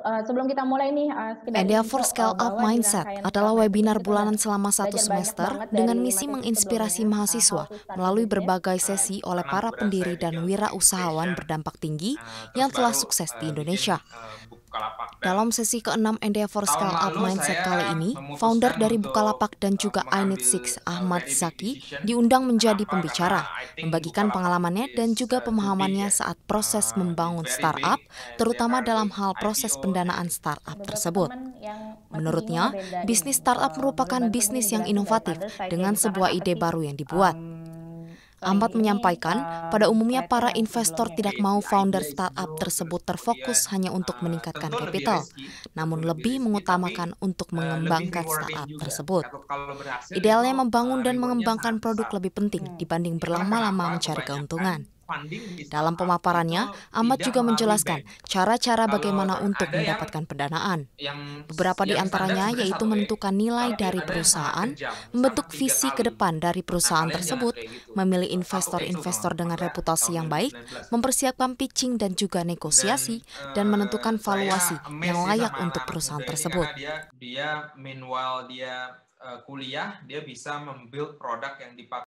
Eh, sebelum kita mulai nih uh, for eh, Scale Up Mindset adalah webinar bulanan selama satu semester dengan misi menginspirasi ya, mahasiswa melalui ya. berbagai sesi oleh para pendiri dan ya, wirausahawan berdampak tinggi yang telah sukses di Indonesia. Bukalapak. Dan Dalam sesi ke-6 Endeavor Scale Up Mindset kali ini, founder dari Bukalapak dan juga I Six, Ahmad Zaki, diundang menjadi pembicara, membagikan pengalamannya dan juga pemahamannya saat proses uh, membangun startup, terutama dalam hal proses pendanaan startup tersebut. Menurutnya, bisnis startup uh, merupakan bisnis yang inovatif dengan sebuah ide baru yang dibuat. Ahmad menyampaikan, eh, pada umumnya para investor tidak mau founder startup tersebut terfokus ya, hanya eh, untuk meningkatkan kapital, namun lebih mengutamakan untuk eh, mengembangkan startup tersebut. Idealnya membangun dan mengembangkan produk lebih penting hmm. dibanding berlama-lama mencari keuntungan. Dalam pemaparannya, Ahmad juga menjelaskan cara-cara bagaimana untuk mendapatkan pendanaan. Beberapa di antaranya yaitu ya, menentukan nilai dari perusahaan, membentuk visi ke depan dari nah, perusahaan tersebut, gitu. memilih investor-investor dengan reputasi yang baik, mempersiapkan pitching dan juga negosiasi, eh, dan menentukan valuasi yang layak untuk perusahaan tersebut. Dia meanwhile dia eh, kuliah, dia bisa membuild produk yang dipakai